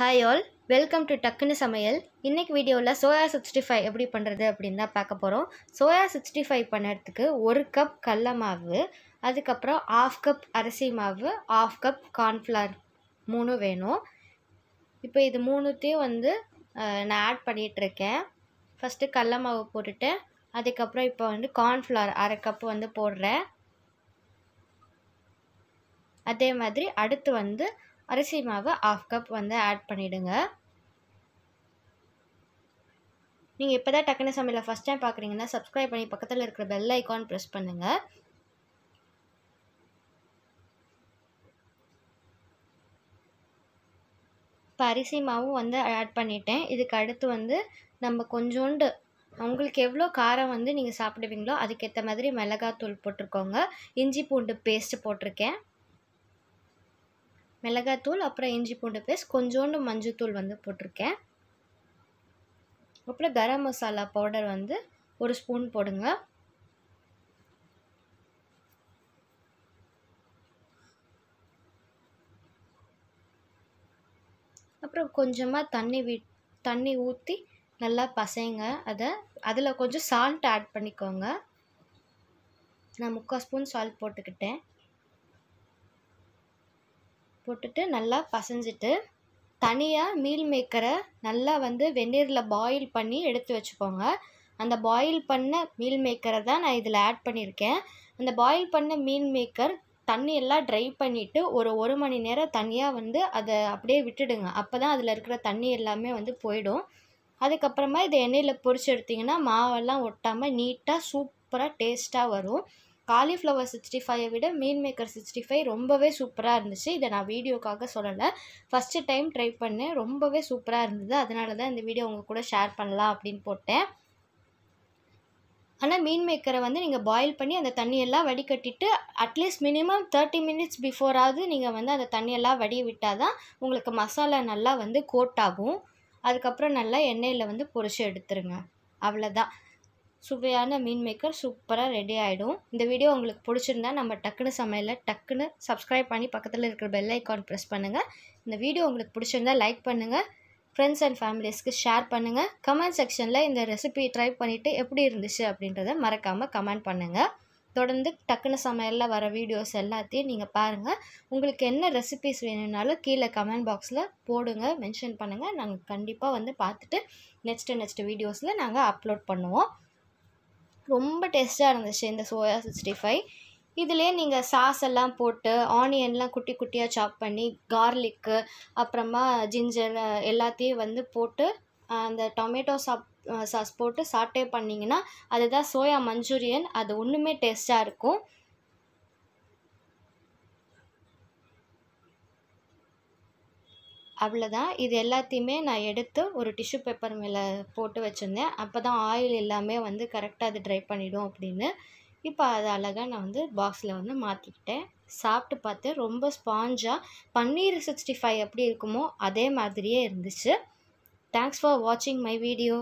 hi all welcome to டக்குன்னு சமையல் இன்றைக்கு வீடியோவில் சோயா சிக்ஸ்டி ஃபைவ் எப்படி பண்ணுறது அப்படின்னு தான் பார்க்க போகிறோம் சோயா சிக்ஸ்டி ஃபைவ் பண்ணுறதுக்கு ஒரு கப் கடல மாவு அதுக்கப்புறம் ஆஃப் கப் அரிசி மாவு ஆஃப் கப் கார்ன்ஃப்ளவர் மூணு வேணும் இப்போ இது மூணுத்தையும் வந்து நான் ஆட் பண்ணிகிட்ருக்கேன் ஃபஸ்ட்டு கடல மாவு போட்டுட்டு அதுக்கப்புறம் இப்போ வந்து கார்ன்ஃப்ளவர் அரை கப் வந்து போடுறேன் அதே மாதிரி அடுத்து வந்து அரிசி மாவு ஆஃப் கப் வந்து ஆட் பண்ணிவிடுங்க நீங்கள் இப்போ தான் டக்குனு சமையலில் ஃபஸ்ட் டைம் பார்க்குறீங்கன்னா சப்ஸ்கிரைப் பண்ணி பக்கத்தில் இருக்கிற பெல் ஐக்கான் ப்ரெஸ் பண்ணுங்கள் இப்போ அரிசி மாவும் வந்து ஆட் பண்ணிட்டேன் இதுக்கு அடுத்து வந்து நம்ம கொஞ்சோண்டு உங்களுக்கு எவ்வளோ காரம் வந்து நீங்கள் சாப்பிடுவீங்களோ அதுக்கேற்ற மாதிரி மிளகாத்தூள் போட்டிருக்கோங்க இஞ்சி பூண்டு பேஸ்ட்டு போட்டிருக்கேன் மிளகாத்தூள் அப்புறம் இஞ்சி பூண்டு பேஸ்ட் கொஞ்சோண்டு மஞ்சத்தூள் வந்து போட்டிருக்கேன் அப்புறம் கரம் மசாலா பவுடர் வந்து ஒரு ஸ்பூன் போடுங்க அப்புறம் கொஞ்சமாக தண்ணி வி தண்ணி ஊற்றி நல்லா பசைங்க அதை அதில் கொஞ்சம் சால்ட் ஆட் பண்ணிக்கோங்க நான் முக்கால் ஸ்பூன் சால்ட் போட்டுக்கிட்டேன் போட்டுட்டு நல்லா பசைஞ்சிட்டு தனியாக மீல் மேக்கரை நல்லா வந்து வெந்நீரில் பாயில் பண்ணி எடுத்து வச்சுக்கோங்க அந்த பாயில் பண்ண மீல் மேக்கரை தான் நான் இதில் ஆட் பண்ணியிருக்கேன் அந்த பாயில் பண்ண மீல் மேக்கர் தண்ணி எல்லாம் ட்ரை பண்ணிவிட்டு ஒரு ஒரு மணி நேரம் தனியாக வந்து அதை அப்படியே விட்டுடுங்க அப்போ தான் அதில் இருக்கிற தண்ணி எல்லாமே வந்து போயிடும் அதுக்கப்புறமா இதை எண்ணெயில் பொறிச்சு எடுத்திங்கன்னா மாவெல்லாம் ஒட்டாமல் நீட்டாக சூப்பராக டேஸ்ட்டாக வரும் காலிஃப்ளவர் சிக்ஸ்டி ஃபைவை விட மீன் மேக்கர் சிக்ஸ்டி ஃபைவ் ரொம்பவே சூப்பராக இருந்துச்சு இதை நான் வீடியோக்காக சொல்லலை ஃபஸ்ட்டு டைம் ட்ரை பண்ணேன் ரொம்பவே சூப்பராக இருந்தது அதனால தான் இந்த வீடியோ உங்கள் கூட ஷேர் பண்ணலாம் அப்படின்னு போட்டேன் ஆனால் மீன் மேக்கரை வந்து நீங்கள் பாயில் பண்ணி அந்த தண்ணியெல்லாம் வடிகட்டிட்டு அட்லீஸ்ட் மினிமம் தேர்ட்டி மினிட்ஸ் பிஃபோராவது நீங்கள் வந்து அந்த தண்ணியெல்லாம் வடிய விட்டால் தான் உங்களுக்கு மசாலா நல்லா வந்து கோட் ஆகும் அதுக்கப்புறம் நல்லா எண்ணெயில் வந்து பொரிச்சு எடுத்துருங்க அவ்வளோதான் சுவையான மீன் மேக்கர் சூப்பராக ரெடி ஆகிடும் இந்த வீடியோ உங்களுக்கு பிடிச்சிருந்தா நம்ம டக்குன்னு சமையலில் டக்குன்னு சப்ஸ்கிரைப் பண்ணி பக்கத்தில் இருக்கிற பெல் ஐக்கான் ப்ரெஸ் பண்ணுங்கள் இந்த வீடியோ உங்களுக்கு பிடிச்சிருந்தா லைக் பண்ணுங்கள் ஃப்ரெண்ட்ஸ் அண்ட் ஃபேமிலிஸ்க்கு ஷேர் பண்ணுங்கள் கமெண்ட் செக்ஷனில் இந்த ரெசிபி ட்ரை பண்ணிவிட்டு எப்படி இருந்துச்சு அப்படின்றத மறக்காமல் கமெண்ட் பண்ணுங்கள் தொடர்ந்து டக்குனு சமையலில் வர வீடியோஸ் எல்லாத்தையும் நீங்கள் பாருங்கள் உங்களுக்கு என்ன ரெசிபிஸ் வேணும்னாலும் கீழே கமெண்ட் பாக்ஸில் போடுங்க மென்ஷன் பண்ணுங்கள் நாங்கள் கண்டிப்பாக வந்து பார்த்துட்டு நெக்ஸ்ட்டு நெக்ஸ்ட்டு வீடியோஸில் நாங்கள் அப்லோட் பண்ணுவோம் ரொம்ப டேஸ்ட்டாக இருந்துச்சு இந்த சோயா சிக்ஸ்டி ஃபைவ் இதிலே நீங்கள் சாஸ் எல்லாம் போட்டு ஆனியன்லாம் குட்டி குட்டியாக சாப் பண்ணி கார்லிக்கு அப்புறமா ஜிஞ்சர் எல்லாத்தையும் வந்து போட்டு அந்த டொமேட்டோ சாப் சாஸ் போட்டு சாட்டே பண்ணிங்கன்னா அதுதான் சோயா மஞ்சூரியன் அது ஒன்றுமே டேஸ்ட்டாக இருக்கும் அவ்வளோதான் இது எல்லாத்தையுமே நான் எடுத்து ஒரு டிஷ்யூ பேப்பர் மேலே போட்டு வச்சுருந்தேன் அப்போ தான் ஆயில் எல்லாமே வந்து கரெக்டாக அது ட்ரை பண்ணிவிடும் அப்படின்னு இப்போ அதை அழகாக நான் வந்து பாக்ஸில் வந்து மாற்றிக்கிட்டேன் சாப்பிட்டு பார்த்து ரொம்ப ஸ்பாஞ்சாக பன்னீர் சிக்ஸ்டி ஃபைவ் எப்படி இருக்குமோ அதே மாதிரியே இருந்துச்சு தேங்க்ஸ் ஃபார் வாட்சிங் மை வீடியோ